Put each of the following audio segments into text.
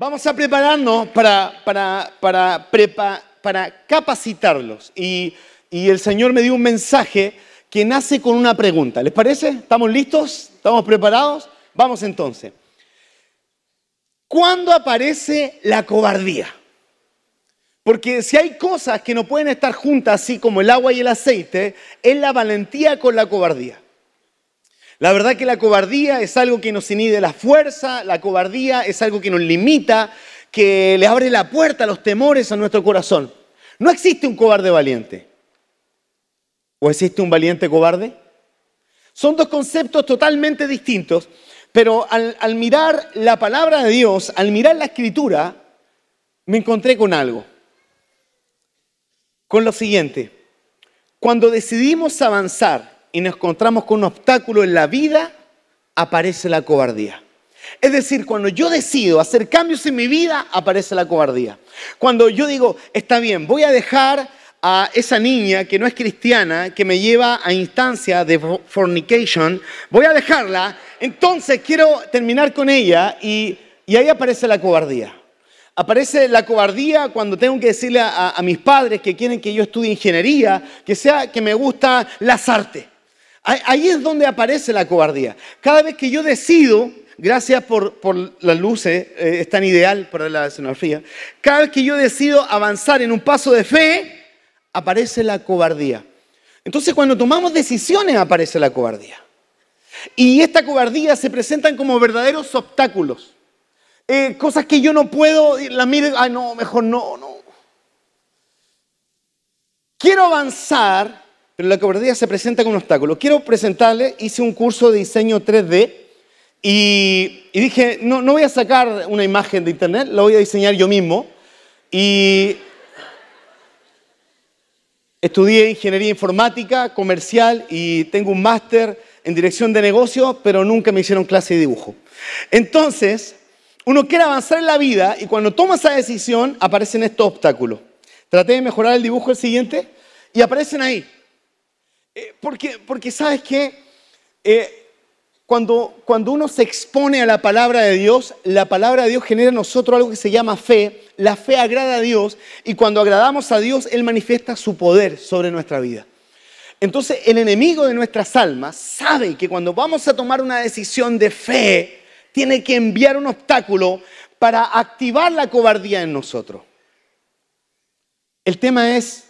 Vamos a prepararnos para, para, capacitarlos. Y, y el Señor me dio un mensaje que nace con una pregunta. ¿Les parece? ¿Estamos listos? ¿Estamos preparados? Vamos entonces. ¿Cuándo aparece la cobardía? Porque si hay cosas que no pueden estar juntas, así como el agua y el aceite, es la valentía con la cobardía. La verdad que la cobardía es algo que nos inhibe la fuerza, la cobardía es algo que nos limita, que le abre la puerta a los temores a nuestro corazón. No existe un cobarde valiente. ¿O existe un valiente cobarde? Son dos conceptos totalmente distintos, pero al, al mirar la palabra de Dios, al mirar la escritura, me encontré con algo. Con lo siguiente, cuando decidimos avanzar y nos encontramos con un obstáculo en la vida, aparece la cobardía. Es decir, cuando yo decido hacer cambios en mi vida, aparece la cobardía. Cuando yo digo, está bien, voy a dejar a esa niña que no es cristiana, que me lleva a instancia de fornication, voy a dejarla, entonces quiero terminar con ella y, ahí aparece la cobardía. Aparece la cobardía cuando tengo que decirle a, mis padres que quieren que yo estudie ingeniería, que sea que me gusta las artes. Ahí es donde aparece la cobardía. Cada vez que yo decido, gracias por, las luces, eh, eh, es tan ideal para la escenografía, cada vez que yo decido avanzar en un paso de fe, aparece la cobardía. Entonces cuando tomamos decisiones aparece la cobardía. Y esta cobardía se presentan como verdaderos obstáculos. Eh, cosas que yo no puedo, la miro, ay no, mejor no, no. Quiero avanzar, pero la cobardía se presenta con un obstáculo. Quiero presentarle, hice un curso de diseño 3D y, dije, no, no voy a sacar una imagen de internet, la voy a diseñar yo mismo. Y estudié ingeniería informática, comercial y tengo un máster en dirección de negocios, pero nunca me hicieron clase de dibujo. Entonces, uno quiere avanzar en la vida y cuando toma esa decisión aparecen estos obstáculos. Traté de mejorar el dibujo el siguiente y aparecen ahí. Eh, porque, porque, ¿sabes que eh, cuando, cuando uno se expone a la palabra de Dios, la palabra de Dios genera en nosotros algo que se llama fe. La fe agrada a Dios y cuando agradamos a Dios, Él manifiesta su poder sobre nuestra vida. Entonces el enemigo de nuestras almas sabe que cuando vamos a tomar una decisión de fe, tiene que enviar un obstáculo para activar la cobardía en nosotros. El tema es,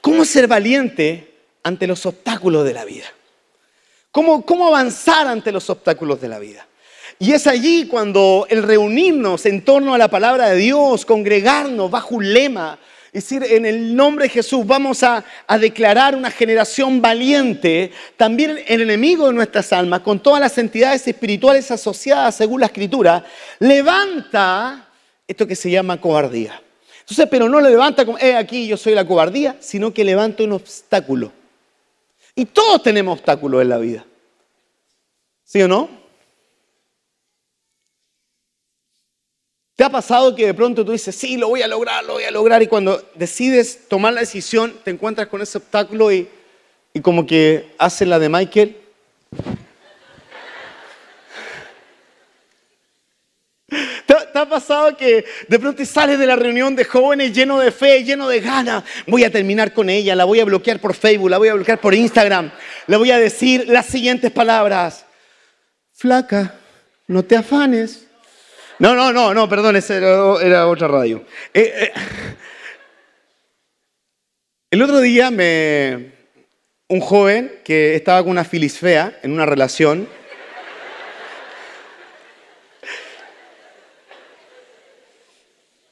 ¿cómo ser valiente ante los obstáculos de la vida. ¿Cómo, cómo avanzar ante los obstáculos de la vida? Y es allí cuando el reunirnos en torno a la palabra de Dios, congregarnos bajo un lema, decir, en el nombre de Jesús vamos a, declarar una generación valiente, también el enemigo de nuestras almas, con todas las entidades espirituales asociadas según la escritura, levanta esto que se llama cobardía. Entonces, pero no lo levanta como, eh, aquí yo soy la cobardía, sino que levanta un obstáculo y todos tenemos obstáculos en la vida. ¿Sí o no? ¿Te ha pasado que de pronto tú dices, sí, lo voy a lograr, lo voy a lograr? Y cuando decides tomar la decisión, te encuentras con ese obstáculo y, como que hace la de Michael ¿Te ha pasado que de pronto sales de la reunión de jóvenes lleno de fe, lleno de ganas? Voy a terminar con ella, la voy a bloquear por Facebook, la voy a bloquear por Instagram. Le voy a decir las siguientes palabras. Flaca, no te afanes. No, no, no, no, perdón, esa era, otra radio. Eh, eh, el otro día me... Un joven que estaba con una filisfea en una relación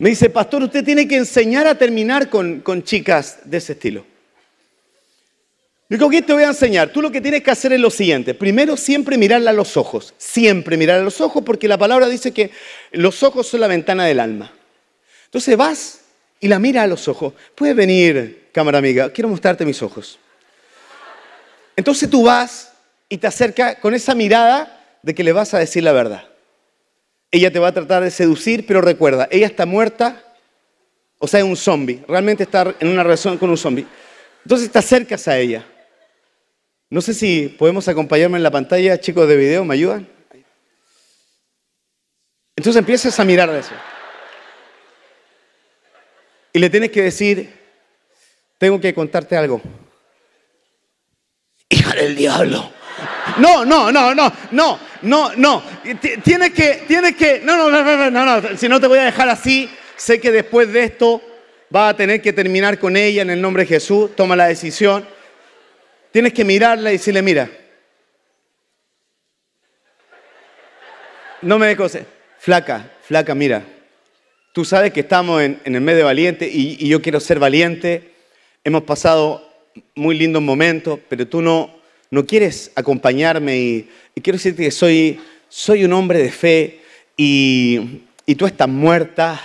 Me dice, pastor, usted tiene que enseñar a terminar con, chicas de ese estilo. Yo digo, ¿qué te voy a enseñar? Tú lo que tienes que hacer es lo siguiente. Primero, siempre mirarla a los ojos. Siempre mirar a los ojos porque la palabra dice que los ojos son la ventana del alma. Entonces vas y la mira a los ojos. Puedes venir, cámara amiga, quiero mostrarte mis ojos. Entonces tú vas y te acercas con esa mirada de que le vas a decir la verdad. Ella te va a tratar de seducir, pero recuerda, ella está muerta, o sea, es un zombie. Realmente está en una relación con un zombie. Entonces estás cerca a ella. No sé si podemos acompañarme en la pantalla, chicos de video, ¿me ayudan? Entonces empiezas a mirar eso. Y le tienes que decir, tengo que contarte algo. Hija del diablo. No, no, no, no, no, no, no. Tienes que, tienes que, no, no, no, no, no, si no te voy a dejar así, sé que después de esto va a tener que terminar con ella en el nombre de Jesús, toma la decisión. Tienes que mirarla y decirle, mira, no me dejes, flaca, flaca, mira, tú sabes que estamos en, el mes de valiente y yo quiero ser valiente, hemos pasado muy lindos momentos, pero tú no, no quieres acompañarme y, quiero decirte que soy, un hombre de fe y, tú estás muerta.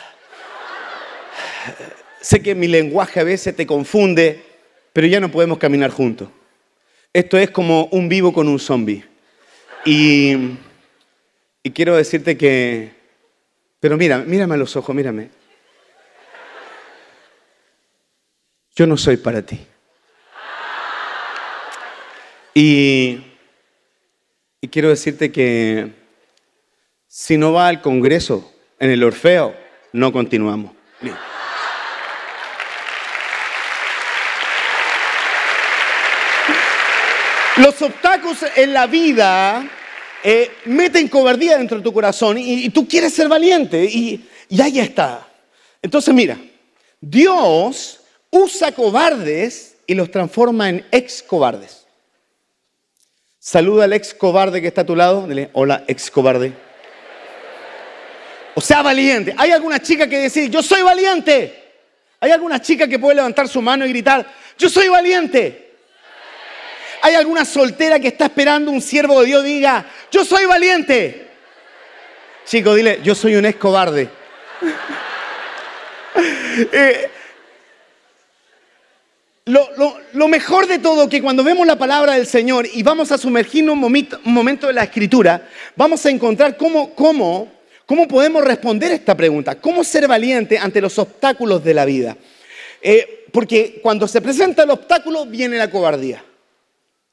Sé que mi lenguaje a veces te confunde, pero ya no podemos caminar juntos. Esto es como un vivo con un zombie. Y, y quiero decirte que, pero mira, mírame a los ojos, mírame. Yo no soy para ti. Y, quiero decirte que si no va al Congreso en el Orfeo, no continuamos. Los obstáculos en la vida eh, meten cobardía dentro de tu corazón y, tú quieres ser valiente y, y, ahí está. Entonces mira, Dios usa cobardes y los transforma en ex cobardes. Saluda al ex cobarde que está a tu lado. Dile, hola, ex cobarde. O sea, valiente. Hay alguna chica que decir, yo soy valiente. Hay alguna chica que puede levantar su mano y gritar, yo soy valiente. Hay alguna soltera que está esperando un siervo de Dios diga, yo soy valiente. Chico, dile, yo soy un ex cobarde. Eh, lo, mejor de todo que cuando vemos la palabra del Señor y vamos a sumergirnos un momento, un momento de la escritura, vamos a encontrar cómo, podemos responder esta pregunta, cómo ser valiente ante los obstáculos de la vida. Eh, porque cuando se presenta el obstáculo viene la cobardía.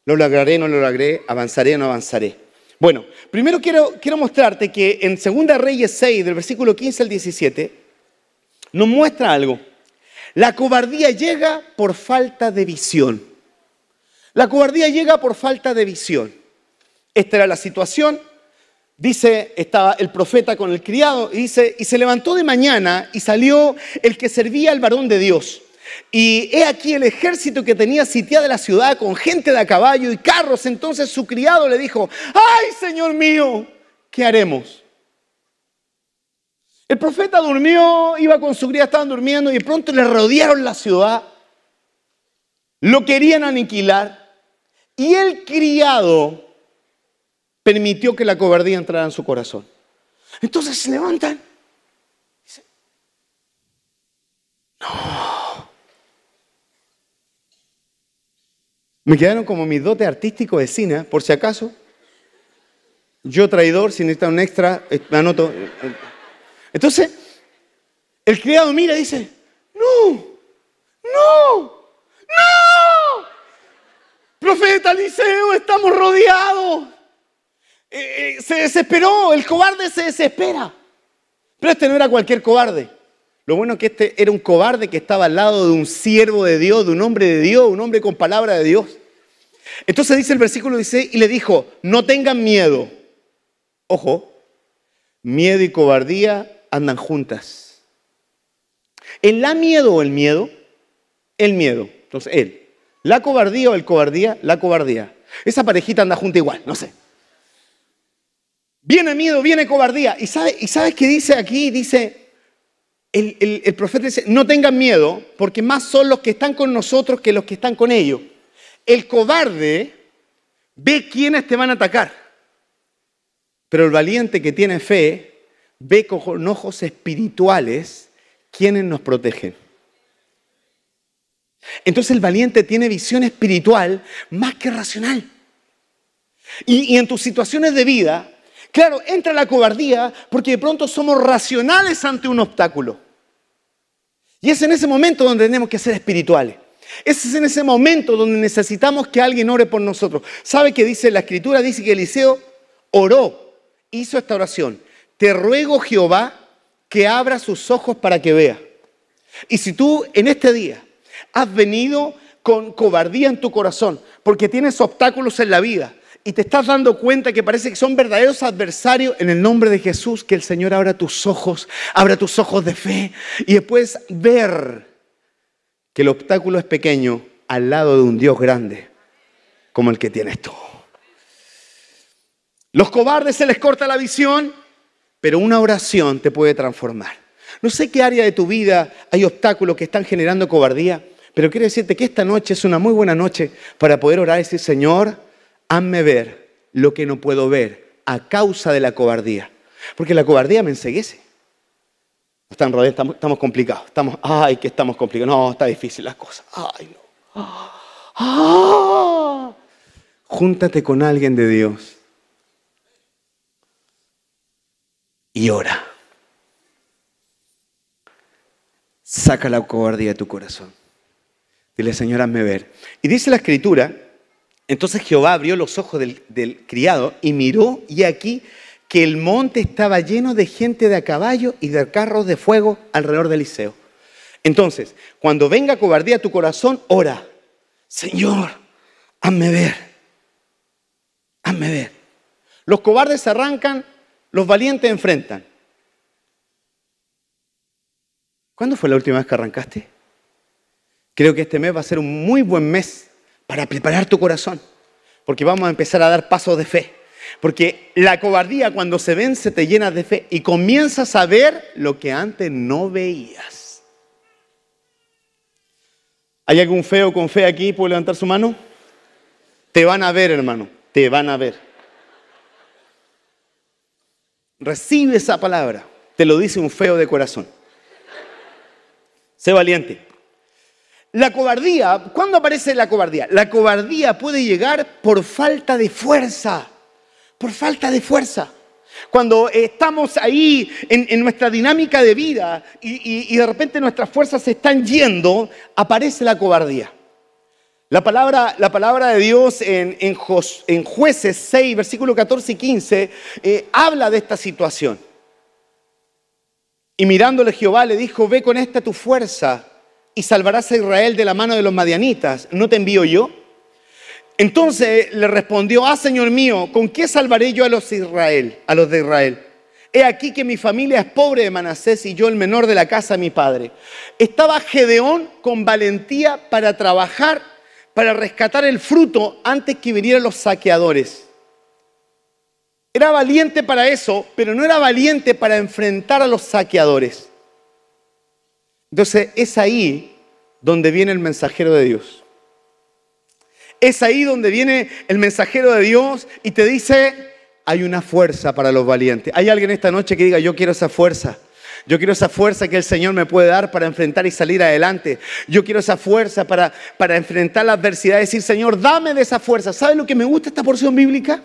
Lo lograré, no lo lograré, avanzaré, no avanzaré. Bueno, primero quiero, quiero mostrarte que en 2 Reyes 6, del versículo 15 al 17, nos muestra algo. La cobardía llega por falta de visión. La cobardía llega por falta de visión. Esta era la situación. Dice, estaba el profeta con el criado y dice, y se levantó de mañana y salió el que servía al varón de Dios. Y he aquí el ejército que tenía sitiada la ciudad con gente de a caballo y carros. Entonces su criado le dijo, ay Señor mío, ¿qué haremos? El profeta durmió, iba con su cría, estaban durmiendo y de pronto le rodearon la ciudad. Lo querían aniquilar. Y el criado permitió que la cobardía entrara en su corazón. Entonces se levantan. dicen, no. Me quedaron como mis dotes artísticos de cine, por si acaso. Yo traidor, si necesitan un extra, eh, anoto. Eh, eh, entonces, el criado mira y dice, no, no, no. Profeta Eliseo, estamos rodeados. Eh, eh, se desesperó, el cobarde se desespera. Pero este no era cualquier cobarde. Lo bueno es que este era un cobarde que estaba al lado de un siervo de Dios, de un hombre de Dios, un hombre con palabra de Dios. Entonces dice el versículo 16 y le dijo, no tengan miedo. Ojo, miedo y cobardía andan juntas. ¿El la miedo o el miedo, el miedo. Entonces, él. La cobardía o el cobardía, la cobardía. Esa parejita anda junta igual, no sé. Viene miedo, viene cobardía. ¿Y, y sabes qué dice aquí? Dice, el, el profeta dice, no tengan miedo, porque más son los que están con nosotros que los que están con ellos. El cobarde ve quiénes te van a atacar, pero el valiente que tiene fe ve con ojos espirituales quienes nos protegen. Entonces el valiente tiene visión espiritual más que racional. Y, en tus situaciones de vida, claro, entra la cobardía porque de pronto somos racionales ante un obstáculo. Y es en ese momento donde tenemos que ser espirituales. Ese es en ese momento donde necesitamos que alguien ore por nosotros. ¿Sabe qué dice la escritura? Dice que Eliseo oró, hizo esta oración te ruego Jehová que abra sus ojos para que vea. Y si tú en este día has venido con cobardía en tu corazón, porque tienes obstáculos en la vida y te estás dando cuenta que parece que son verdaderos adversarios, en el nombre de Jesús, que el Señor abra tus ojos, abra tus ojos de fe y después ver que el obstáculo es pequeño al lado de un Dios grande como el que tienes tú. Los cobardes se les corta la visión, pero una oración te puede transformar. No sé qué área de tu vida hay obstáculos que están generando cobardía, pero quiero decirte que esta noche es una muy buena noche para poder orar y decir, Señor, hazme ver lo que no puedo ver a causa de la cobardía. Porque la cobardía me enseguece. estamos, complicados. Estamos, ay, que estamos complicados. No, está difícil la cosa. Ay, no. ¡Ah! ¡Ah! Júntate con alguien de Dios y ora. Saca la cobardía de tu corazón. Dile, Señor, hazme ver. Y dice la escritura, entonces Jehová abrió los ojos del, criado y miró y aquí que el monte estaba lleno de gente de a caballo y de carros de fuego alrededor del liceo. Entonces, cuando venga cobardía a tu corazón, ora, Señor, hazme ver, hazme ver. Los cobardes arrancan los valientes enfrentan. ¿Cuándo fue la última vez que arrancaste? Creo que este mes va a ser un muy buen mes para preparar tu corazón, porque vamos a empezar a dar pasos de fe. Porque la cobardía cuando se vence te llena de fe y comienzas a ver lo que antes no veías. ¿Hay algún feo con fe aquí? ¿Puedo levantar su mano? Te van a ver, hermano, te van a ver. Recibe esa palabra. Te lo dice un feo de corazón. Sé valiente. La cobardía, ¿cuándo aparece la cobardía? La cobardía puede llegar por falta de fuerza, por falta de fuerza. Cuando estamos ahí en, nuestra dinámica de vida y de repente nuestras fuerzas se están yendo, aparece la cobardía. La palabra, la palabra de Dios en, jueces 6, versículo 14 y 15, eh, habla de esta situación. Y mirándole Jehová le dijo, ve con esta tu fuerza y salvarás a Israel de la mano de los madianitas. ¿No te envío yo? Entonces le respondió, ah Señor mío, ¿con qué salvaré yo a los, Israel, a los de Israel? He aquí que mi familia es pobre de Manasés y yo el menor de la casa de mi padre. Estaba Gedeón con valentía para trabajar para rescatar el fruto antes que vinieran los saqueadores. Era valiente para eso, pero no era valiente para enfrentar a los saqueadores. Entonces es ahí donde viene el mensajero de Dios. Es ahí donde viene el mensajero de Dios y te dice, hay una fuerza para los valientes. Hay alguien esta noche que diga, yo quiero esa fuerza. Yo quiero esa fuerza que el Señor me puede dar para enfrentar y salir adelante. Yo quiero esa fuerza para, para enfrentar la adversidad. Decir, Señor, dame de esa fuerza. ¿Sabe lo que me gusta esta porción bíblica?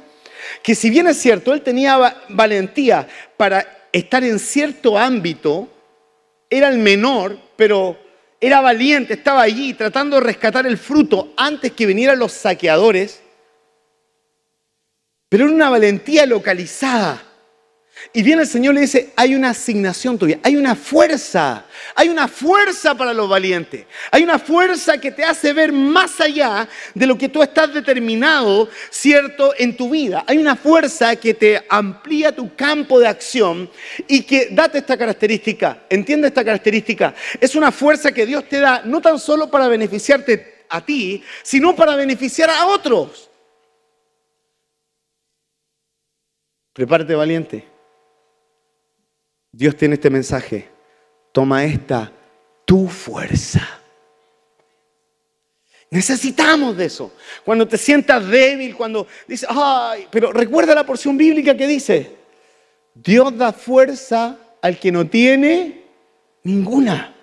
Que si bien es cierto, Él tenía valentía para estar en cierto ámbito, era el menor, pero era valiente, estaba allí tratando de rescatar el fruto antes que vinieran los saqueadores. Pero era una valentía localizada y viene el Señor y le dice, hay una asignación tuya, hay una fuerza, hay una fuerza para los valientes, hay una fuerza que te hace ver más allá de lo que tú estás determinado, cierto, en tu vida. Hay una fuerza que te amplía tu campo de acción y que, date esta característica, entiende esta característica, es una fuerza que Dios te da no tan solo para beneficiarte a ti, sino para beneficiar a otros. Prepárate valiente. Dios tiene este mensaje. Toma esta tu fuerza. Necesitamos de eso. Cuando te sientas débil, cuando dices, ay, pero recuerda la porción bíblica que dice, Dios da fuerza al que no tiene ninguna.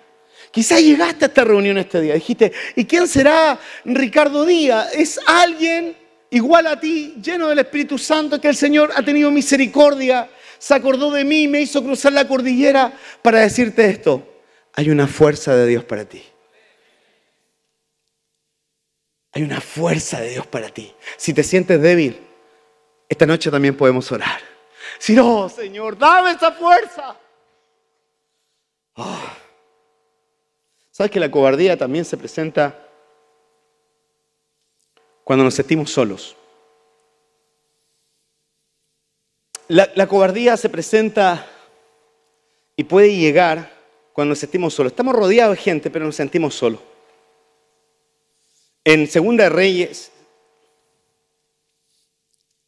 Quizás llegaste a esta reunión este día, dijiste, ¿y quién será Ricardo Díaz? Es alguien igual a ti, lleno del Espíritu Santo, que el Señor ha tenido misericordia se acordó de mí y me hizo cruzar la cordillera para decirte esto. Hay una fuerza de Dios para ti. Hay una fuerza de Dios para ti. Si te sientes débil, esta noche también podemos orar. Si no, Señor, dame esa fuerza. Ah. ¿Sabes que la cobardía también se presenta cuando nos sentimos solos? La, cobardía se presenta y puede llegar cuando nos sentimos solos. Estamos rodeados de gente, pero nos sentimos solos. En Segunda de Reyes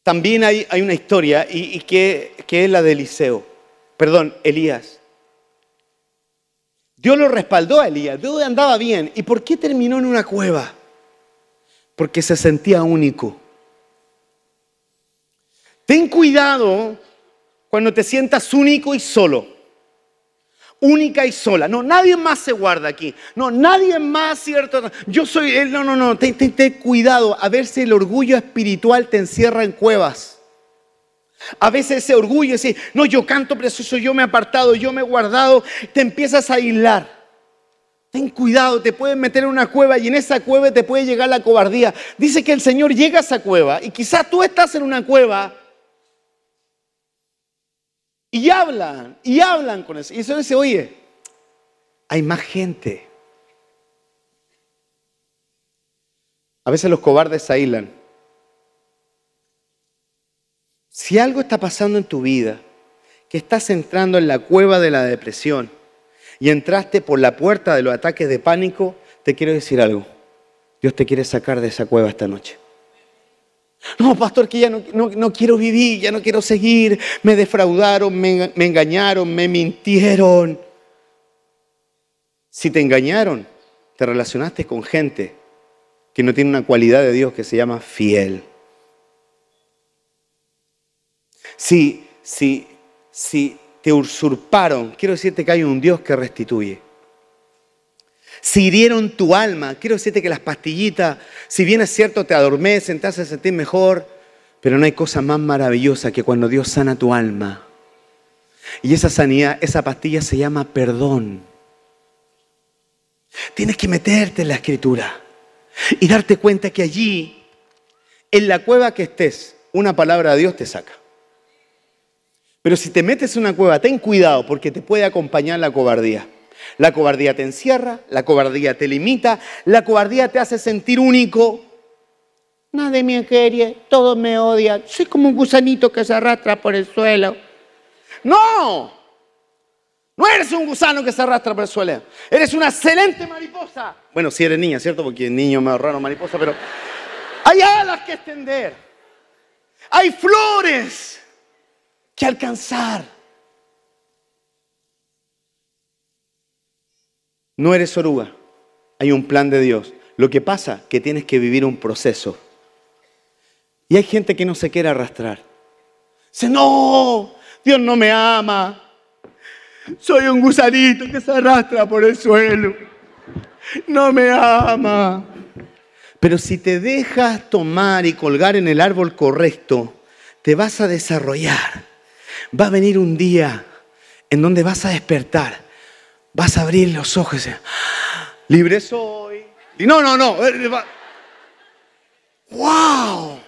también hay, una historia y, que, que, es la de Eliseo, perdón, Elías. Dios lo respaldó a Elías, Dios andaba bien. ¿Y por qué terminó en una cueva? Porque se sentía único. Ten cuidado cuando te sientas único y solo. Única y sola. No, nadie más se guarda aquí. No, nadie más, ¿cierto? Yo soy él. No, no, no. Ten, cuidado. A ver si el orgullo espiritual te encierra en cuevas. A veces ese orgullo, decir, no, yo canto precioso, yo me he apartado, yo me he guardado, te empiezas a aislar. Ten cuidado, te pueden meter en una cueva y en esa cueva te puede llegar la cobardía. Dice que el Señor llega a esa cueva y quizás tú estás en una cueva y hablan, y hablan con eso. Y eso dice, oye, hay más gente. A veces los cobardes aislan. Si algo está pasando en tu vida, que estás entrando en la cueva de la depresión y entraste por la puerta de los ataques de pánico, te quiero decir algo. Dios te quiere sacar de esa cueva esta noche. No, pastor, que ya no, quiero vivir, ya no quiero seguir. Me defraudaron, me, engañaron, me mintieron. Si te engañaron, te relacionaste con gente que no tiene una cualidad de Dios que se llama fiel. Si, si, si te usurparon, quiero decirte que hay un Dios que restituye si hirieron tu alma. Quiero decirte que las pastillitas, si bien es cierto, te adormecen, te hacen sentir mejor, pero no hay cosa más maravillosa que cuando Dios sana tu alma. Y esa sanidad, esa pastilla se llama perdón. Tienes que meterte en la escritura y darte cuenta que allí, en la cueva que estés, una palabra de Dios te saca. Pero si te metes en una cueva, ten cuidado porque te puede acompañar la cobardía. La cobardía te encierra, la cobardía te limita, la cobardía te hace sentir único. Nadie me quiere, todos me odian, soy como un gusanito que se arrastra por el suelo. No, no eres un gusano que se arrastra por el suelo, eres una excelente mariposa. Bueno, si eres niña, ¿cierto? Porque niño me ahorraron mariposa, pero hay alas que extender, hay flores que alcanzar. No eres oruga. Hay un plan de Dios. Lo que pasa es que tienes que vivir un proceso. Y hay gente que no se quiere arrastrar. Dice, no, Dios no me ama. Soy un gusanito que se arrastra por el suelo. No me ama. Pero si te dejas tomar y colgar en el árbol correcto, te vas a desarrollar. Va a venir un día en donde vas a despertar vas a abrir los ojos. Y, eh. decir, Libre soy. Y no, no, no. ¡Wow!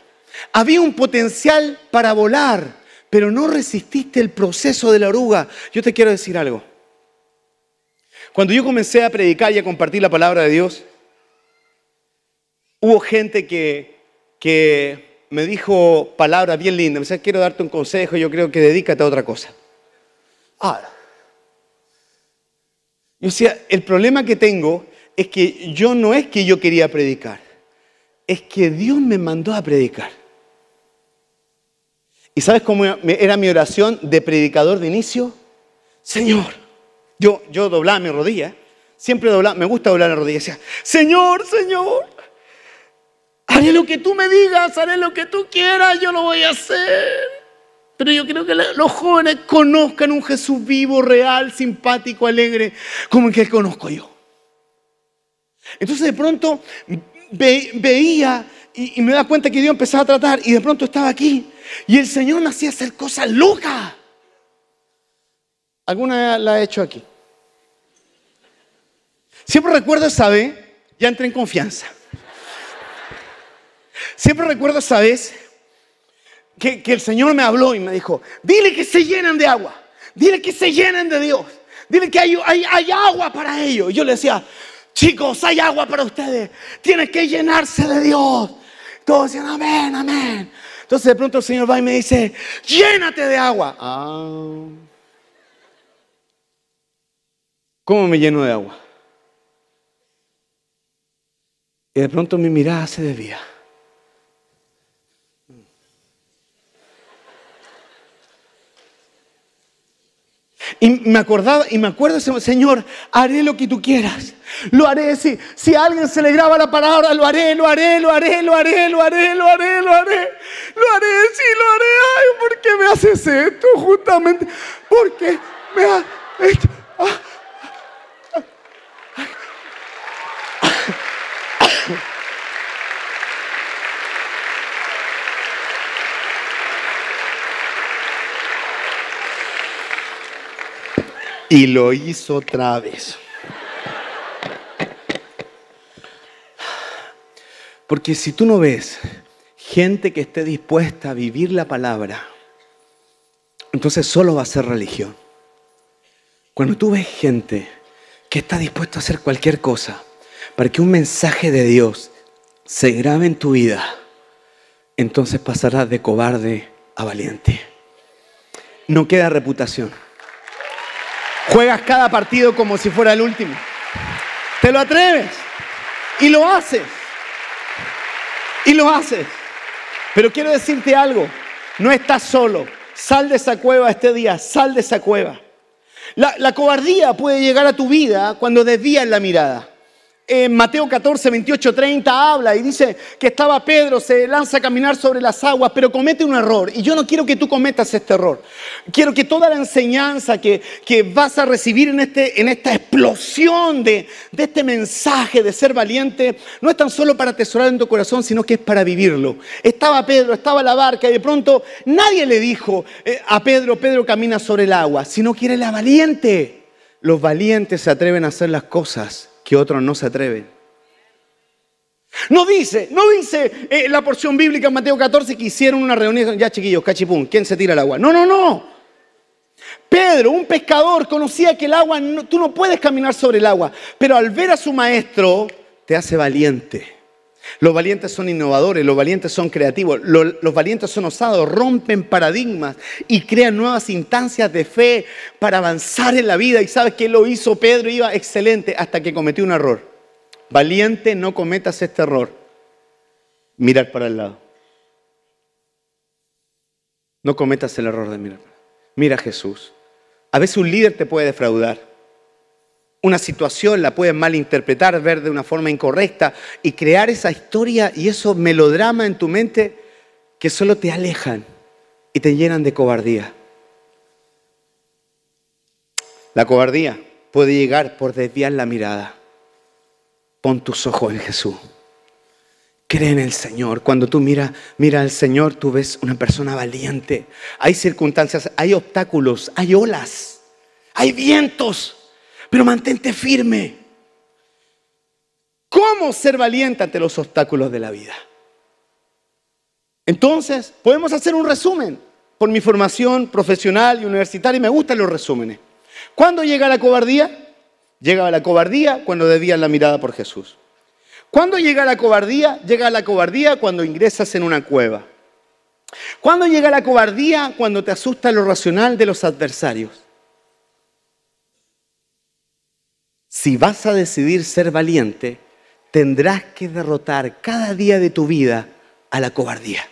Había un potencial para volar, pero no resististe el proceso de la oruga. Yo te quiero decir algo. Cuando yo comencé a predicar y a compartir la palabra de Dios, hubo gente que, que me dijo palabras bien lindas. Me decía, quiero darte un consejo, yo creo que dedícate a otra cosa. Ahora, yo decía, el problema que tengo es que yo no es que yo quería predicar, es que Dios me mandó a predicar. ¿Y sabes cómo era mi oración de predicador de inicio? Señor, yo, yo doblaba mi rodilla, siempre doblaba, me gusta doblar la rodilla, decía, Señor, Señor, haré lo que tú me digas, haré lo que tú quieras, yo lo voy a hacer. Pero yo creo que los jóvenes conozcan un Jesús vivo, real, simpático, alegre, como el que conozco yo. Entonces de pronto veía y, me da cuenta que Dios empezaba a tratar y de pronto estaba aquí y el Señor me hacía hacer cosas locas. Alguna la he hecho aquí. Siempre recuerdo esa vez, ya entré en confianza. Siempre recuerdo esa vez que, el Señor me habló y me dijo, dile que se llenen de agua, dile que se llenen de Dios, dile que hay, hay, hay agua para ellos. Y yo le decía, chicos, hay agua para ustedes, tienen que llenarse de Dios. Todos decían, amén, amén. Entonces de pronto el Señor va y me dice, llénate de agua. Ah. ¿Cómo me lleno de agua? Y de pronto mi mirada se desvía. Y me acordaba, y me acuerdo, Señor, haré lo que tú quieras. Lo haré, si, si a alguien se le graba la palabra, lo haré, lo haré, lo haré, lo haré, lo haré, lo haré, lo haré, lo haré, sí, lo haré. Ay, ¿por qué me haces esto justamente? ¿Por qué me haces esto? Y lo hizo otra vez. Porque si tú no ves gente que esté dispuesta a vivir la palabra, entonces solo va a ser religión. Cuando tú ves gente que está dispuesta a hacer cualquier cosa para que un mensaje de Dios se grabe en tu vida, entonces pasarás de cobarde a valiente. No queda reputación. Juegas cada partido como si fuera el último. Te lo atreves y lo haces. Y lo haces. Pero quiero decirte algo, no estás solo. Sal de esa cueva este día, sal de esa cueva. La, la cobardía puede llegar a tu vida cuando desvías la mirada en Mateo 14, 28, 30 habla y dice que estaba Pedro, se lanza a caminar sobre las aguas, pero comete un error. Y yo no quiero que tú cometas este error. Quiero que toda la enseñanza que, vas a recibir en, este, en esta explosión de, de este mensaje de ser valiente, no es tan solo para atesorar en tu corazón, sino que es para vivirlo. Estaba Pedro, estaba la barca y de pronto nadie le dijo eh, a Pedro, Pedro camina sobre el agua, sino que quiere la valiente. Los valientes se atreven a hacer las cosas que otros no se atreven No dice, no dice eh, la porción bíblica en Mateo 14 que hicieron una reunión, ya chiquillos, cachipún, ¿quién se tira al agua? No, no, no. Pedro, un pescador, conocía que el agua, tú no puedes caminar sobre el agua, pero al ver a su maestro, te hace valiente. Los valientes son innovadores, los valientes son creativos, los, valientes son osados, rompen paradigmas y crean nuevas instancias de fe para avanzar en la vida. Y sabes qué lo hizo Pedro, iba excelente hasta que cometió un error. Valiente, no cometas este error. Mirar para el lado. No cometas el error de mirar. Mira a Jesús. A veces un líder te puede defraudar una situación, la puedes malinterpretar, ver de una forma incorrecta y crear esa historia y eso melodrama en tu mente que solo te alejan y te llenan de cobardía. La cobardía puede llegar por desviar la mirada. Pon tus ojos en Jesús. Cree en el Señor. Cuando tú miras, mira al Señor, tú ves una persona valiente. Hay circunstancias, hay obstáculos, hay olas, hay vientos pero mantente firme. ¿Cómo ser valiente ante los obstáculos de la vida? Entonces, podemos hacer un resumen. Por mi formación profesional y universitaria, me gustan los resúmenes. ¿Cuándo llega la cobardía? Llega la cobardía cuando debías la mirada por Jesús. ¿Cuándo llega la cobardía? Llega la cobardía cuando ingresas en una cueva. ¿Cuándo llega la cobardía? Cuando te asusta lo racional de los adversarios. Si vas a decidir ser valiente, tendrás que derrotar cada día de tu vida a la cobardía.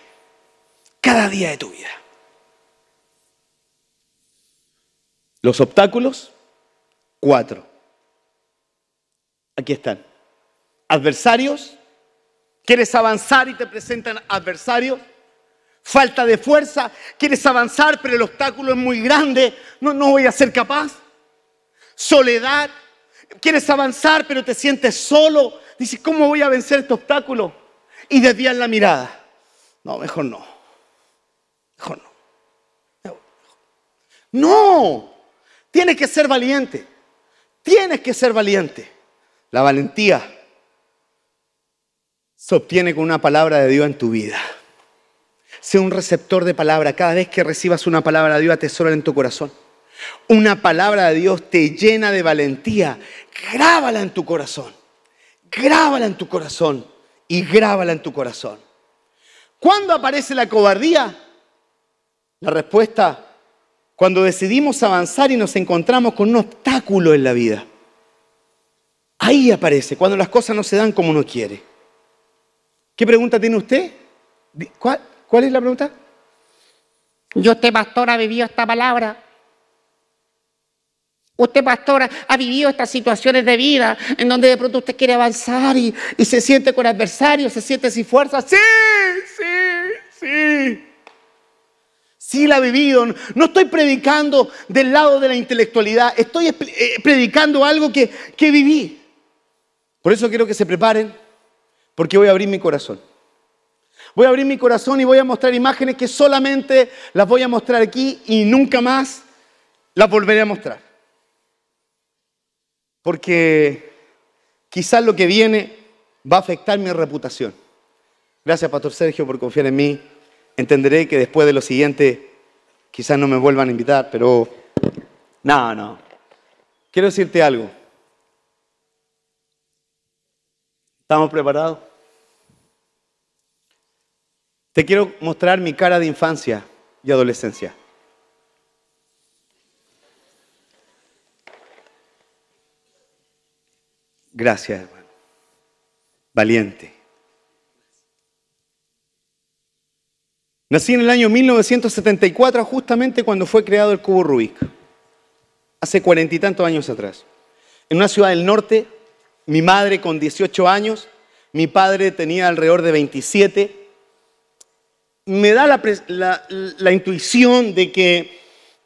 Cada día de tu vida. Los obstáculos, cuatro. Aquí están. Adversarios. ¿Quieres avanzar y te presentan adversarios? Falta de fuerza. ¿Quieres avanzar pero el obstáculo es muy grande? No, no voy a ser capaz. Soledad quieres avanzar, pero te sientes solo. Dices, ¿cómo voy a vencer este obstáculo? Y desvían la mirada. No, mejor no. Mejor no. No, tienes que ser valiente. Tienes que ser valiente. La valentía se obtiene con una palabra de Dios en tu vida. Sé un receptor de palabra. Cada vez que recibas una palabra de Dios, atesora en tu corazón. Una palabra de Dios te llena de valentía. Grábala en tu corazón. Grábala en tu corazón. Y grábala en tu corazón. ¿Cuándo aparece la cobardía? La respuesta, cuando decidimos avanzar y nos encontramos con un obstáculo en la vida. Ahí aparece, cuando las cosas no se dan como uno quiere. ¿Qué pregunta tiene usted? ¿Cuál, es la pregunta? Yo, este pastor, ha vivido esta palabra Usted, pastora, ha vivido estas situaciones de vida en donde de pronto usted quiere avanzar y, se siente con adversarios, se siente sin fuerza. Sí, sí, sí. Sí la ha vivido. No estoy predicando del lado de la intelectualidad, estoy eh, predicando algo que viví. Por eso quiero que se preparen, porque voy a abrir mi corazón. Voy a abrir mi corazón y voy a mostrar imágenes que solamente las voy a mostrar aquí y nunca más las volveré a mostrar porque quizás lo que viene va a afectar mi reputación. Gracias, Pastor Sergio, por confiar en mí. Entenderé que después de lo siguiente quizás no me vuelvan a invitar, pero no, no. Quiero decirte algo. ¿Estamos preparados? Te quiero mostrar mi cara de infancia y adolescencia. Gracias, hermano. Valiente. Nací en el año 1974, justamente cuando fue creado el cubo Rubik, hace cuarenta y tantos años atrás. En una ciudad del norte, mi madre con 18 años, mi padre tenía alrededor de 27. Me da la, la intuición de que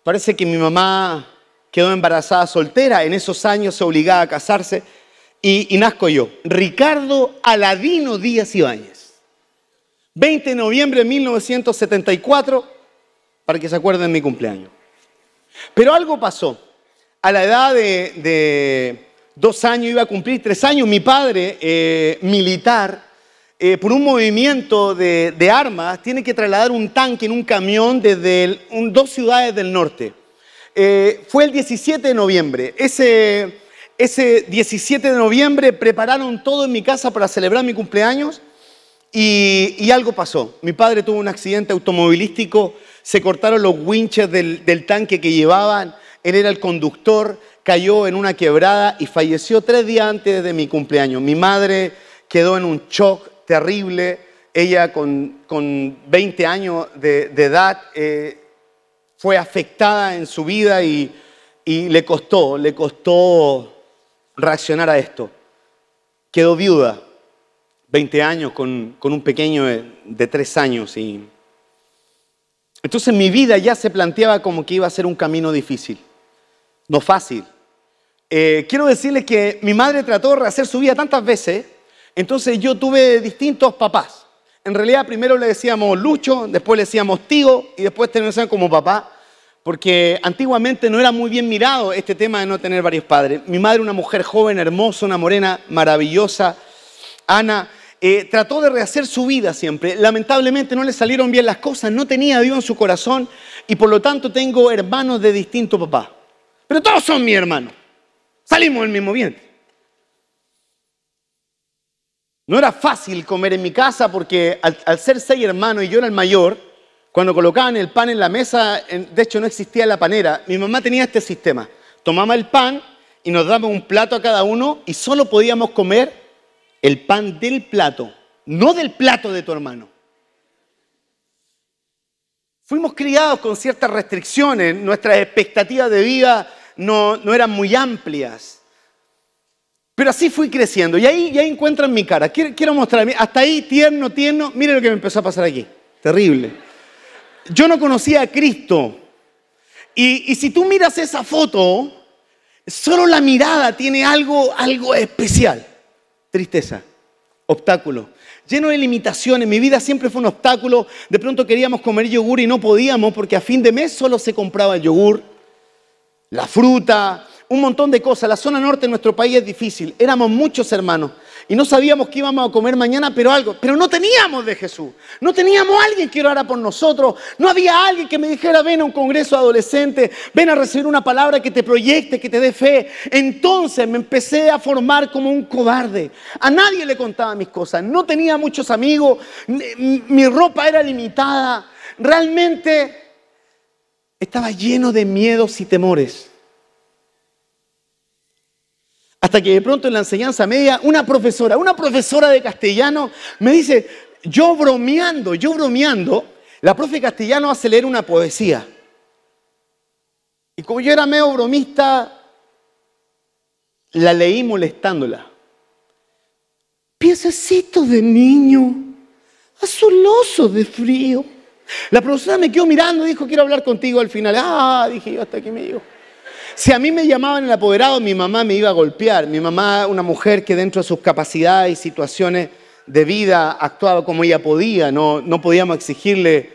parece que mi mamá quedó embarazada soltera, en esos años se obligaba a casarse, y, nazco yo, Ricardo Aladino Díaz Ibáñez. 20 de noviembre de 1974, para que se acuerden mi cumpleaños. Pero algo pasó. A la edad de, dos años, iba a cumplir tres años, mi padre, eh, militar, eh, por un movimiento de, armas, tiene que trasladar un tanque en un camión desde dos ciudades del norte. Eh, fue el 17 de noviembre. Ese, ese 17 de noviembre prepararon todo en mi casa para celebrar mi cumpleaños y, algo pasó. Mi padre tuvo un accidente automovilístico, se cortaron los winches del, tanque que llevaban, él era el conductor, cayó en una quebrada y falleció tres días antes de mi cumpleaños. Mi madre quedó en un shock terrible, ella con, 20 años de, edad eh, fue afectada en su vida y le costó, le costó reaccionar a esto. Quedó viuda, 20 años, con, un pequeño de 3 años. Y... Entonces mi vida ya se planteaba como que iba a ser un camino difícil, no fácil. Eh, quiero decirles que mi madre trató de hacer su vida tantas veces, entonces yo tuve distintos papás. En realidad primero le decíamos Lucho, después le decíamos Tío y después tenemos como papá porque antiguamente no era muy bien mirado este tema de no tener varios padres. Mi madre, una mujer joven, hermosa, una morena maravillosa, Ana, eh, trató de rehacer su vida siempre. Lamentablemente no le salieron bien las cosas, no tenía a Dios en su corazón y por lo tanto tengo hermanos de distinto papá. Pero todos son mi hermano. Salimos del mismo vientre. No era fácil comer en mi casa porque al ser seis hermanos y yo era el mayor, cuando colocaban el pan en la mesa, de hecho no existía la panera, mi mamá tenía este sistema. Tomaba el pan y nos daba un plato a cada uno y solo podíamos comer el pan del plato, no del plato de tu hermano. Fuimos criados con ciertas restricciones, nuestras expectativas de vida no, eran muy amplias. Pero así fui creciendo y ahí, encuentran mi cara. Quiero, quiero mostrar, hasta ahí tierno, tierno, mire lo que me empezó a pasar aquí. Terrible yo no conocía a Cristo. Y, si tú miras esa foto, solo la mirada tiene algo, algo especial. Tristeza, obstáculo, lleno de limitaciones. Mi vida siempre fue un obstáculo. De pronto queríamos comer yogur y no podíamos porque a fin de mes solo se compraba el yogur, la fruta, un montón de cosas. La zona norte de nuestro país es difícil. Éramos muchos hermanos. Y no sabíamos qué íbamos a comer mañana, pero algo. Pero no teníamos de Jesús. No teníamos a alguien que orara por nosotros. No había alguien que me dijera, ven a un congreso adolescente, ven a recibir una palabra que te proyecte, que te dé fe. Entonces me empecé a formar como un cobarde. A nadie le contaba mis cosas. No tenía muchos amigos. Mi ropa era limitada. Realmente estaba lleno de miedos y temores. Hasta que de pronto en la enseñanza media, una profesora, una profesora de castellano, me dice, yo bromeando, yo bromeando, la profe castellano hace leer una poesía. Y como yo era medio bromista, la leí molestándola. Piececitos de niño, azuloso de frío. La profesora me quedó mirando, dijo, quiero hablar contigo al final. Ah, dije yo, hasta aquí me dijo. Si a mí me llamaban el apoderado, mi mamá me iba a golpear. Mi mamá, una mujer que dentro de sus capacidades y situaciones de vida actuaba como ella podía, no, podíamos exigirle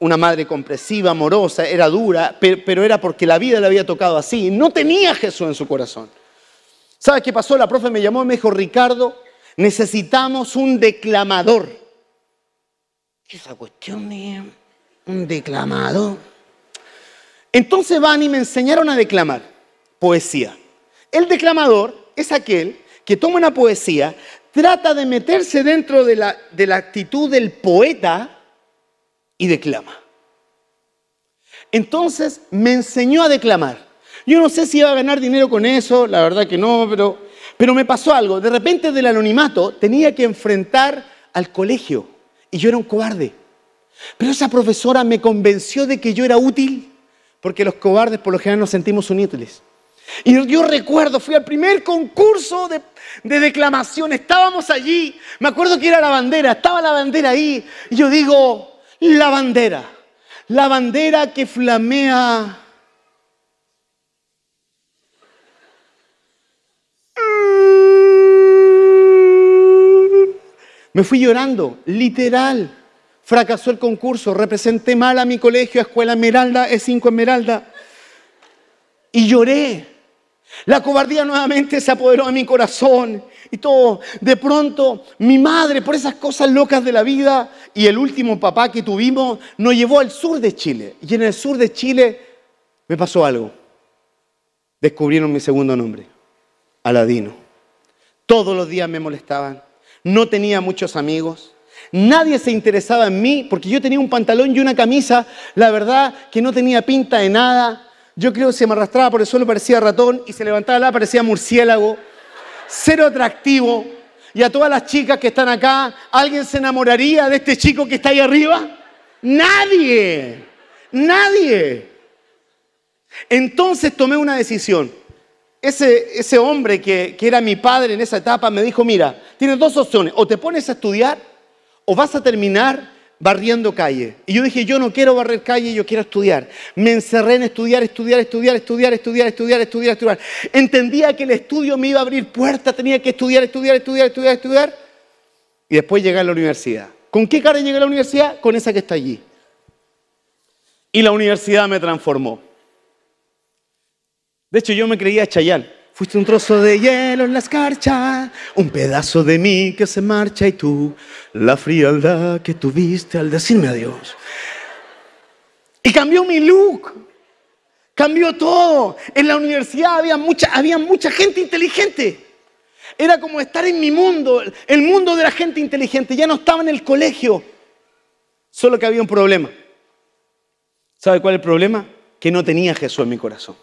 una madre compresiva, amorosa, era dura, pero, era porque la vida le había tocado así. No tenía Jesús en su corazón. ¿Sabes qué pasó? La profe me llamó y me dijo, Ricardo, necesitamos un declamador. ¿Qué esa cuestión de un declamador? Entonces van y me enseñaron a declamar poesía. El declamador es aquel que toma una poesía, trata de meterse dentro de la, actitud del poeta y declama. Entonces me enseñó a declamar. Yo no sé si iba a ganar dinero con eso, la verdad que no, pero me pasó algo. De repente del anonimato tenía que enfrentar al colegio y yo era un cobarde. Pero esa profesora me convenció de que yo era útil porque los cobardes por lo general nos sentimos inútiles. Y yo recuerdo, fui al primer concurso de, de, declamación, estábamos allí, me acuerdo que era la bandera, estaba la bandera ahí, y yo digo, la bandera, la bandera que flamea. Me fui llorando, literal. Fracasó el concurso, representé mal a mi colegio, a Escuela Esmeralda, E5 Esmeralda. Y lloré. La cobardía nuevamente se apoderó de mi corazón y todo. De pronto, mi madre, por esas cosas locas de la vida, y el último papá que tuvimos, nos llevó al sur de Chile. Y en el sur de Chile me pasó algo. Descubrieron mi segundo nombre, Aladino. Todos los días me molestaban. No tenía muchos amigos. Nadie se interesaba en mí porque yo tenía un pantalón y una camisa, la verdad, que no tenía pinta de nada. Yo creo que se me arrastraba por el suelo, parecía ratón, y se levantaba la, parecía murciélago. Cero atractivo. Y a todas las chicas que están acá, ¿alguien se enamoraría de este chico que está ahí arriba? Nadie. Nadie. Entonces tomé una decisión. Ese, ese hombre que, que era mi padre en esa etapa me dijo, mira, tienes dos opciones. O te pones a estudiar o vas a terminar barriendo calle. Y yo dije, yo no quiero barrer calle, yo quiero estudiar. Me encerré en estudiar, estudiar, estudiar, estudiar, estudiar, estudiar, estudiar, estudiar. Entendía que el estudio me iba a abrir puertas, tenía que estudiar, estudiar, estudiar, estudiar, estudiar. Y después llegué a la universidad. ¿Con qué cara llegué a la universidad? Con esa que está allí. Y la universidad me transformó. De hecho, yo me creía chayal. Fuiste un trozo de hielo en la escarcha, un pedazo de mí que se marcha y tú, la frialdad que tuviste al decirme adiós. Y cambió mi look, cambió todo. En la universidad había mucha, había mucha gente inteligente. Era como estar en mi mundo, el mundo de la gente inteligente. Ya no estaba en el colegio, solo que había un problema. ¿Sabe cuál es el problema? Que no tenía Jesús en mi corazón.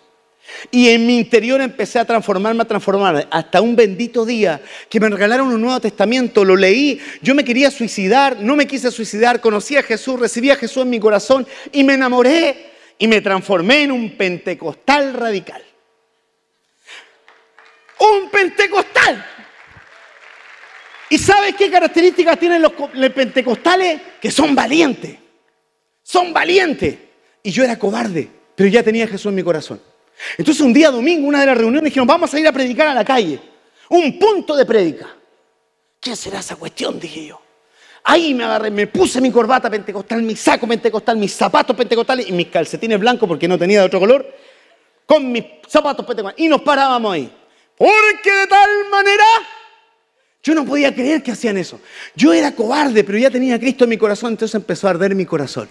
Y en mi interior empecé a transformarme, a transformarme, hasta un bendito día que me regalaron un Nuevo Testamento, lo leí, yo me quería suicidar, no me quise suicidar, conocí a Jesús, recibí a Jesús en mi corazón y me enamoré y me transformé en un pentecostal radical. Un pentecostal. ¿Y sabes qué características tienen los pentecostales? Que son valientes. Son valientes. Y yo era cobarde, pero ya tenía a Jesús en mi corazón. Entonces un día domingo, una de las reuniones, dijeron, vamos a ir a predicar a la calle. Un punto de prédica. ¿Qué será esa cuestión? Dije yo. Ahí me agarré, me puse mi corbata pentecostal, mi saco pentecostal, mis zapatos pentecostales y mis calcetines blancos porque no tenía de otro color, con mis zapatos pentecostales. Y nos parábamos ahí. Porque de tal manera yo no podía creer que hacían eso. Yo era cobarde, pero ya tenía a Cristo en mi corazón, entonces empezó a arder mi corazón.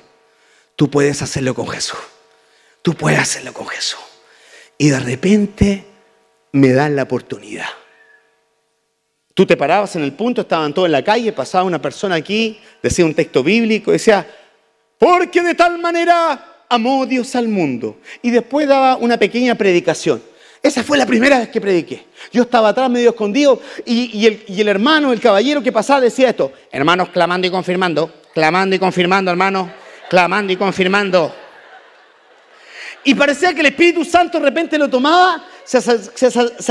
Tú puedes hacerlo con Jesús. Tú puedes hacerlo con Jesús. Y de repente me dan la oportunidad. Tú te parabas en el punto, estaban todos en la calle, pasaba una persona aquí, decía un texto bíblico, decía, porque de tal manera amó Dios al mundo. Y después daba una pequeña predicación. Esa fue la primera vez que prediqué. Yo estaba atrás medio escondido y, y el hermano, el caballero que pasaba decía esto, hermanos clamando y confirmando, clamando y confirmando, hermanos, clamando y confirmando. Y parecía que el Espíritu Santo de repente lo tomaba, se,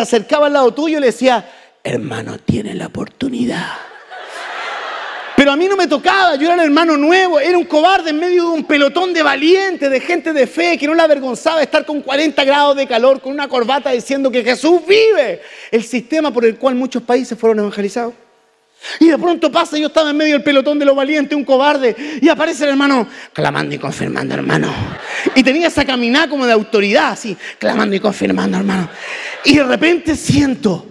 acercaba al lado tuyo y le decía, hermano, tienes la oportunidad. Pero a mí no me tocaba, yo era el hermano nuevo, era un cobarde en medio de un pelotón de valientes, de gente de fe, que no le avergonzaba estar con 40 grados de calor, con una corbata diciendo que Jesús vive, el sistema por el cual muchos países fueron evangelizados. Y de pronto pasa, yo estaba en medio del pelotón de los valientes, un cobarde, y aparece el hermano clamando y confirmando, hermano. Y tenía esa caminada como de autoridad, así, clamando y confirmando, hermano. Y de repente siento...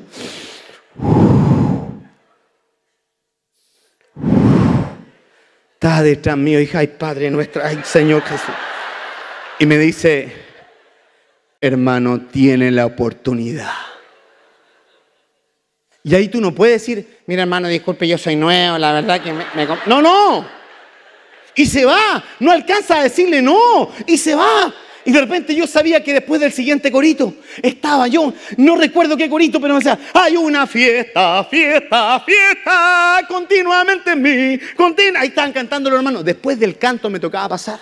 está detrás mío, hija, ay Padre nuestro, ay Señor Jesús. Y me dice, hermano, tiene la oportunidad y ahí tú no puedes decir, mira hermano, disculpe, yo soy nuevo, la verdad que me... no, no. Y se va, no alcanza a decirle no, y se va. Y de repente yo sabía que después del siguiente corito estaba yo, no recuerdo qué corito, pero me decía, hay una fiesta, fiesta, fiesta, continuamente en mí, continu Ahí estaban cantando los hermanos. Después del canto me tocaba pasar.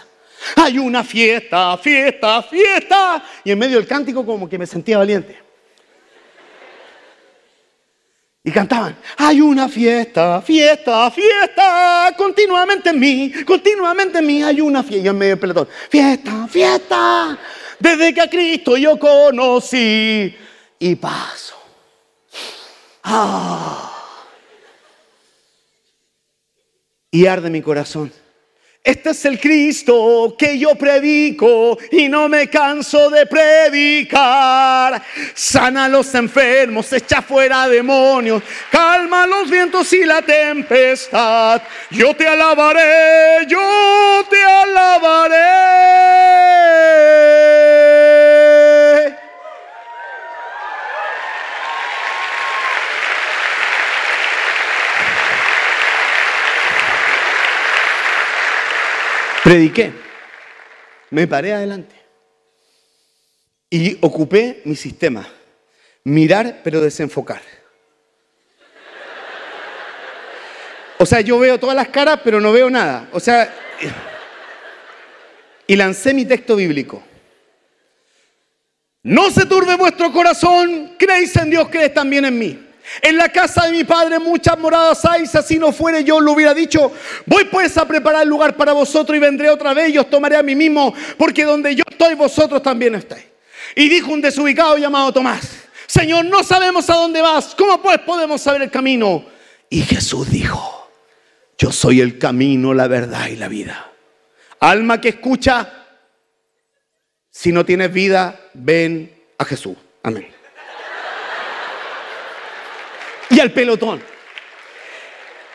Hay una fiesta, fiesta, fiesta. Y en medio del cántico como que me sentía valiente. Y cantaban, hay una fiesta, fiesta, fiesta, continuamente en mí, continuamente en mí hay una fiesta. en medio del pelotón, fiesta, fiesta, desde que a Cristo yo conocí. Y paso. Ah. Y arde mi corazón. Este es el Cristo que yo predico y no me canso de predicar. Sana a los enfermos, echa fuera demonios, calma los vientos y la tempestad. Yo te alabaré, yo te alabaré. Prediqué, me paré adelante y ocupé mi sistema, mirar pero desenfocar. O sea, yo veo todas las caras pero no veo nada. O sea, y lancé mi texto bíblico. No se turbe vuestro corazón, creéis en Dios, creéis también en mí. En la casa de mi padre muchas moradas hay, si así no fuere yo lo hubiera dicho, voy pues a preparar el lugar para vosotros y vendré otra vez y os tomaré a mí mismo, porque donde yo estoy vosotros también estáis. Y dijo un desubicado llamado Tomás, Señor, no sabemos a dónde vas, ¿cómo pues podemos saber el camino? Y Jesús dijo, yo soy el camino, la verdad y la vida. Alma que escucha, si no tienes vida, ven a Jesús. Amén y al pelotón.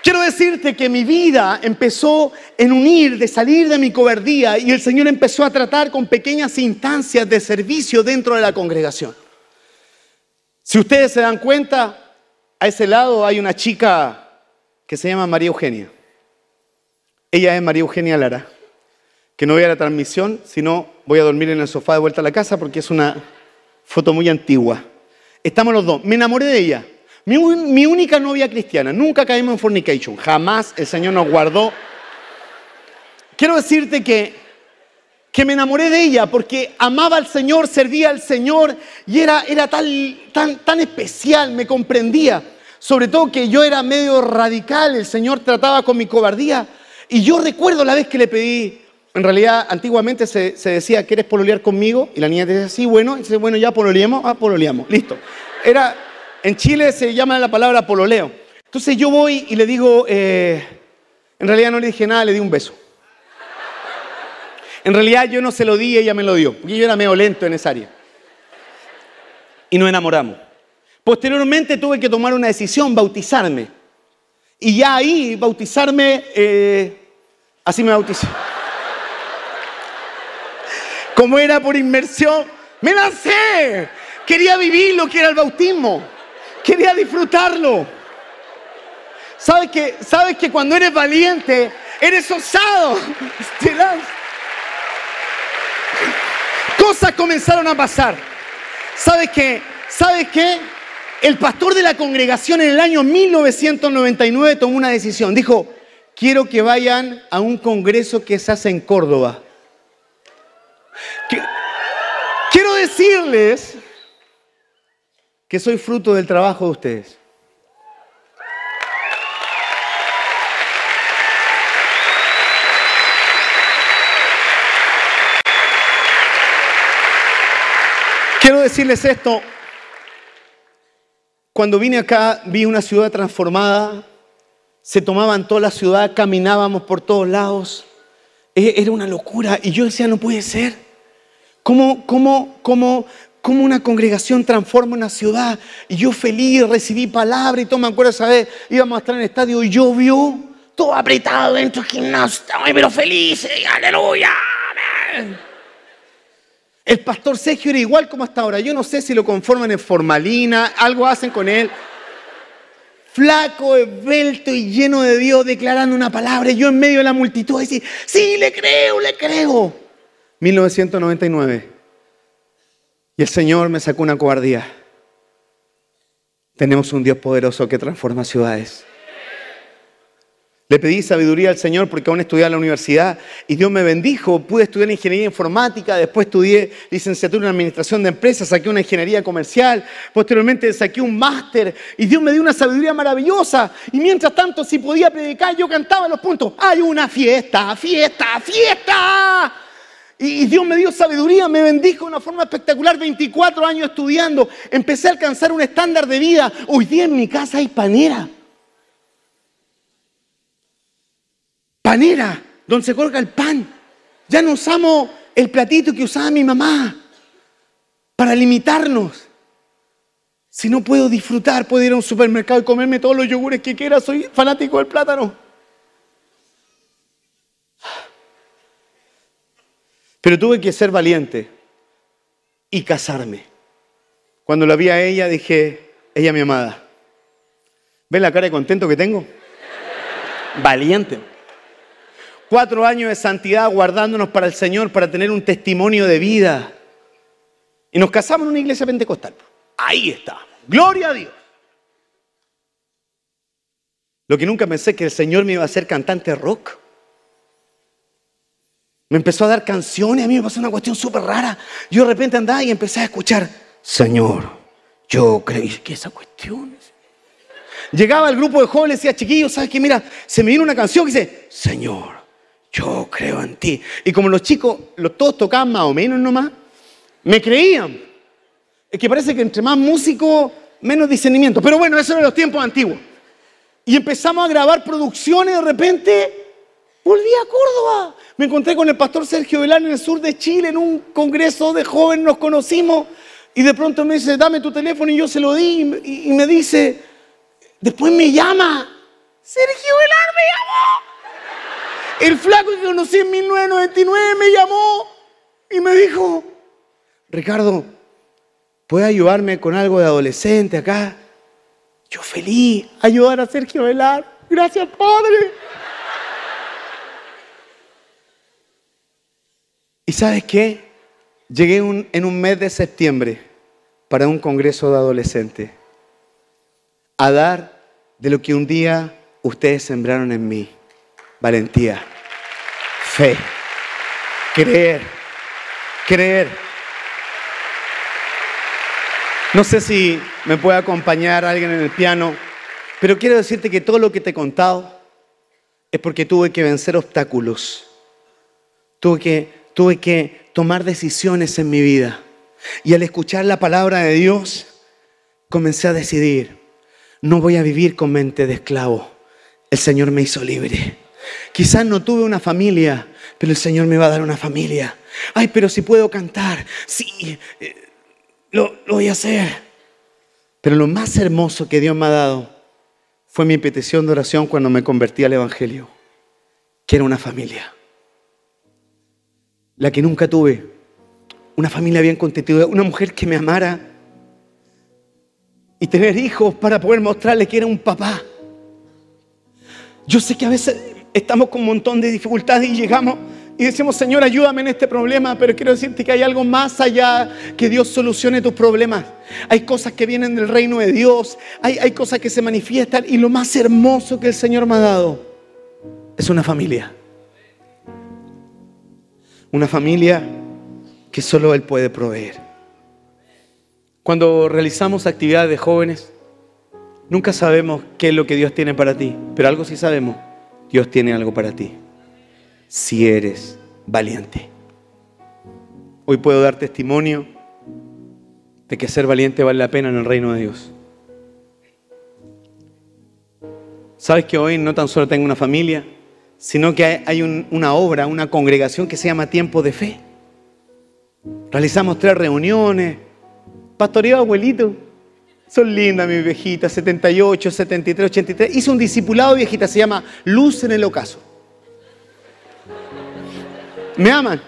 Quiero decirte que mi vida empezó en unir, de salir de mi cobardía y el Señor empezó a tratar con pequeñas instancias de servicio dentro de la congregación. Si ustedes se dan cuenta, a ese lado hay una chica que se llama María Eugenia. Ella es María Eugenia Lara, que no voy a la transmisión, sino voy a dormir en el sofá de vuelta a la casa porque es una foto muy antigua. Estamos los dos. Me enamoré de ella. Mi, única novia cristiana, nunca caímos en fornication, jamás el Señor nos guardó. Quiero decirte que que me enamoré de ella porque amaba al Señor, servía al Señor y era, era tan, tan, especial, me comprendía. Sobre todo que yo era medio radical, el Señor trataba con mi cobardía. Y yo recuerdo la vez que le pedí, en realidad antiguamente se, se decía, ¿quieres pololear conmigo? Y la niña te decía, sí, bueno. Y bueno, ya pololeamos, ah, pololeamos, listo. Era, en Chile se llama la palabra pololeo. Entonces yo voy y le digo, eh, en realidad no le dije nada, le di un beso. En realidad yo no se lo di, ella me lo dio, porque yo era medio lento en esa área. Y nos enamoramos. Posteriormente tuve que tomar una decisión, bautizarme. Y ya ahí, bautizarme, eh, así me bauticé. Como era por inmersión, me lancé. Quería vivir lo que era el bautismo. Quería disfrutarlo. ¿Sabes que, sabes que cuando eres valiente, eres osado? Cosas comenzaron a pasar. ¿Sabes qué? ¿Sabes qué? El pastor de la congregación en el año 1999 tomó una decisión. Dijo, quiero que vayan a un congreso que se hace en Córdoba. Quiero decirles que soy fruto del trabajo de ustedes. Quiero decirles esto. Cuando vine acá vi una ciudad transformada, se tomaban toda la ciudad, caminábamos por todos lados. E, era una locura y yo decía, no puede ser. ¿Cómo, cómo, cómo cómo una congregación transforma una ciudad. Y yo feliz recibí palabra y todo, me acuerdo esa vez, íbamos a estar en el estadio y llovió, todo apretado dentro del gimnasio, pero feliz, aleluya. El pastor Sergio era igual como hasta ahora. Yo no sé si lo conforman en formalina, algo hacen con él. Flaco, esbelto y lleno de Dios, declarando una palabra. Y yo en medio de la multitud decía, sí, le creo, le creo. 1999. Y el Señor me sacó una cobardía. Tenemos un Dios poderoso que transforma ciudades. Le pedí sabiduría al Señor porque aún estudiaba en la universidad y Dios me bendijo. Pude estudiar ingeniería informática, después estudié licenciatura en administración de empresas, saqué una ingeniería comercial, posteriormente saqué un máster y Dios me dio una sabiduría maravillosa. Y mientras tanto, si podía predicar, yo cantaba los puntos. Hay una fiesta, fiesta, fiesta. Y Dios me dio sabiduría, me bendijo de una forma espectacular, 24 años estudiando, empecé a alcanzar un estándar de vida. Hoy día en mi casa hay panera. Panera, donde se colga el pan. Ya no usamos el platito que usaba mi mamá para limitarnos. Si no puedo disfrutar, puedo ir a un supermercado y comerme todos los yogures que quiera, soy fanático del plátano. Pero tuve que ser valiente y casarme. Cuando la vi a ella dije, ella mi amada. ¿Ven la cara de contento que tengo? Valiente. Cuatro años de santidad guardándonos para el Señor, para tener un testimonio de vida. Y nos casamos en una iglesia pentecostal. Ahí está. Gloria a Dios. Lo que nunca pensé que el Señor me iba a hacer cantante rock. Me empezó a dar canciones, a mí me pasó una cuestión súper rara. Yo de repente andaba y empecé a escuchar, Señor, yo creí que esa cuestión... Llegaba el grupo de jóvenes y decía, chiquillos, ¿sabes qué? Mira, se me vino una canción que dice, Señor, yo creo en ti. Y como los chicos, los todos tocaban más o menos nomás, me creían. Es que parece que entre más músico, menos discernimiento. Pero bueno, eso era los tiempos antiguos. Y empezamos a grabar producciones de repente. Volví a Córdoba me encontré con el pastor Sergio Velar en el sur de Chile, en un congreso de jóvenes, nos conocimos y de pronto me dice, dame tu teléfono y yo se lo di y, me dice, después me llama. Sergio Velar me llamó. El flaco que conocí en 1999 me llamó y me dijo, Ricardo, ¿puede ayudarme con algo de adolescente acá? Yo feliz, ayudar a Sergio Velar. Gracias, Padre. ¿Y sabes qué? Llegué en un mes de septiembre para un congreso de adolescentes a dar de lo que un día ustedes sembraron en mí. Valentía, fe, creer, creer. No sé si me puede acompañar alguien en el piano, pero quiero decirte que todo lo que te he contado es porque tuve que vencer obstáculos. Tuve que tuve que tomar decisiones en mi vida. Y al escuchar la palabra de Dios, comencé a decidir, no voy a vivir con mente de esclavo. El Señor me hizo libre. Quizás no tuve una familia, pero el Señor me va a dar una familia. Ay, pero si puedo cantar, sí, eh, lo, lo voy a hacer. Pero lo más hermoso que Dios me ha dado fue mi petición de oración cuando me convertí al Evangelio, que era una familia la que nunca tuve, una familia bien constituida, una mujer que me amara y tener hijos para poder mostrarle que era un papá. Yo sé que a veces estamos con un montón de dificultades y llegamos y decimos, Señor, ayúdame en este problema, pero quiero decirte que hay algo más allá que Dios solucione tus problemas. Hay cosas que vienen del reino de Dios, hay, hay cosas que se manifiestan y lo más hermoso que el Señor me ha dado es una familia. Una familia que solo Él puede proveer. Cuando realizamos actividades de jóvenes, nunca sabemos qué es lo que Dios tiene para ti, pero algo sí sabemos, Dios tiene algo para ti. Si eres valiente. Hoy puedo dar testimonio de que ser valiente vale la pena en el reino de Dios. Sabes que hoy no tan solo tengo una familia, sino que hay una obra, una congregación que se llama Tiempo de Fe. Realizamos tres reuniones. Pastoreo abuelito. Son lindas mis viejitas, 78, 73, 83. Hice un discipulado viejita, se llama Luz en el Ocaso. Me aman.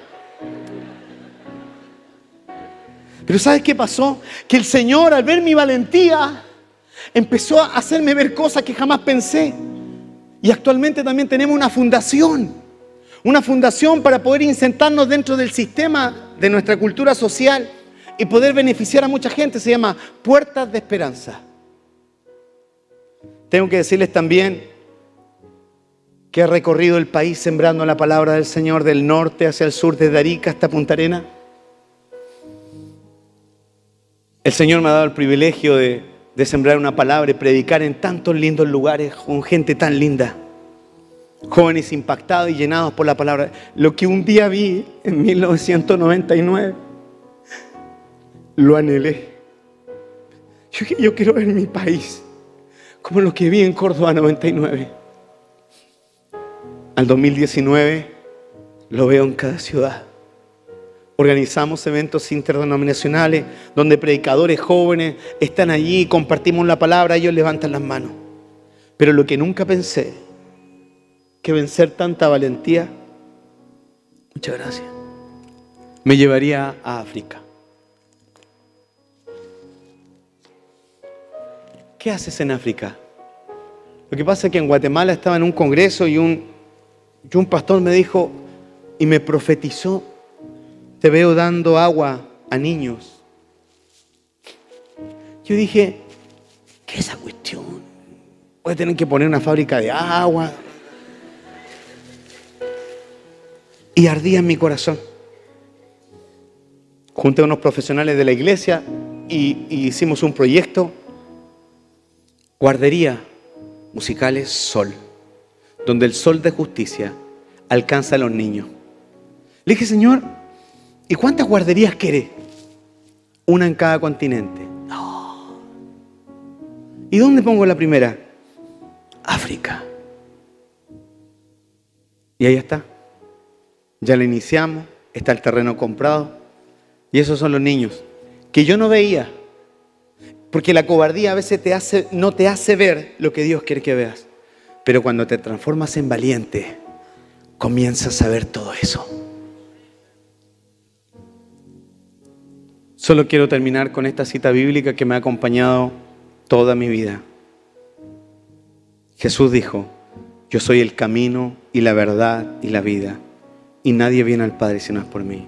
Pero ¿sabes qué pasó? Que el Señor, al ver mi valentía, empezó a hacerme ver cosas que jamás pensé. Y actualmente también tenemos una fundación, una fundación para poder insertarnos dentro del sistema de nuestra cultura social y poder beneficiar a mucha gente. Se llama Puertas de Esperanza. Tengo que decirles también que he recorrido el país sembrando la palabra del Señor del norte hacia el sur, desde Arica hasta Punta Arena. El Señor me ha dado el privilegio de de sembrar una palabra y predicar en tantos lindos lugares con gente tan linda. Jóvenes impactados y llenados por la palabra. Lo que un día vi en 1999, lo anhelé. Yo, quiero ver mi país como lo que vi en Córdoba 99. Al 2019 lo veo en cada ciudad. Organizamos eventos interdenominacionales donde predicadores jóvenes están allí, compartimos la palabra, ellos levantan las manos. Pero lo que nunca pensé, que vencer tanta valentía, muchas gracias, me llevaría a África. ¿Qué haces en África? Lo que pasa es que en Guatemala estaba en un congreso y un, y un pastor me dijo y me profetizó te veo dando agua a niños. Yo dije, ¿qué es esa cuestión? Voy a tener que poner una fábrica de agua. Y ardía en mi corazón. Junté a unos profesionales de la iglesia y, y hicimos un proyecto. Guardería musicales Sol, donde el sol de justicia alcanza a los niños. Le dije, Señor, ¿Y cuántas guarderías quiere? Una en cada continente. Oh. ¿Y dónde pongo la primera? África. Y ahí está. Ya la iniciamos, está el terreno comprado. Y esos son los niños que yo no veía. Porque la cobardía a veces no te hace ver lo que Dios quiere que veas. Pero cuando te transformas en valiente, comienzas a ver todo eso. Solo quiero terminar con esta cita bíblica que me ha acompañado toda mi vida. Jesús dijo, yo soy el camino y la verdad y la vida, y nadie viene al Padre si no es por mí.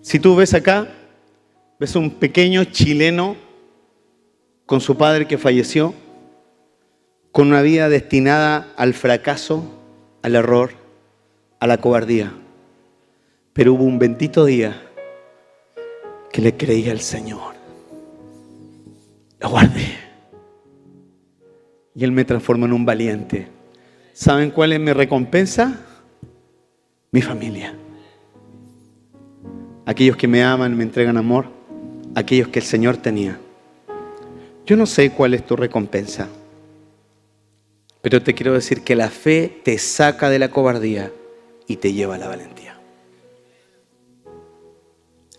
Si tú ves acá, ves un pequeño chileno con su padre que falleció, con una vida destinada al fracaso, al error, a la cobardía. Pero hubo un bendito día le creía al Señor. lo guardé. Y Él me transformó en un valiente. ¿Saben cuál es mi recompensa? Mi familia. Aquellos que me aman, me entregan amor. Aquellos que el Señor tenía. Yo no sé cuál es tu recompensa. Pero te quiero decir que la fe te saca de la cobardía y te lleva a la valentía.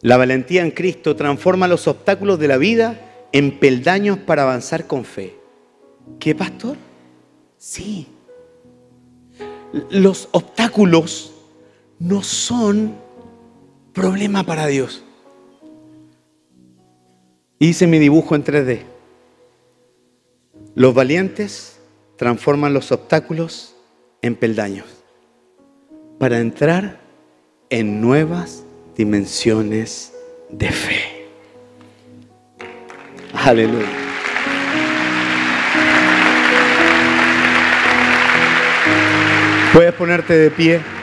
La valentía en Cristo transforma los obstáculos de la vida en peldaños para avanzar con fe. ¿Qué, pastor? Sí. Los obstáculos no son problema para Dios. Hice mi dibujo en 3D. Los valientes transforman los obstáculos en peldaños para entrar en nuevas dimensiones de fe. Aleluya. Puedes ponerte de pie.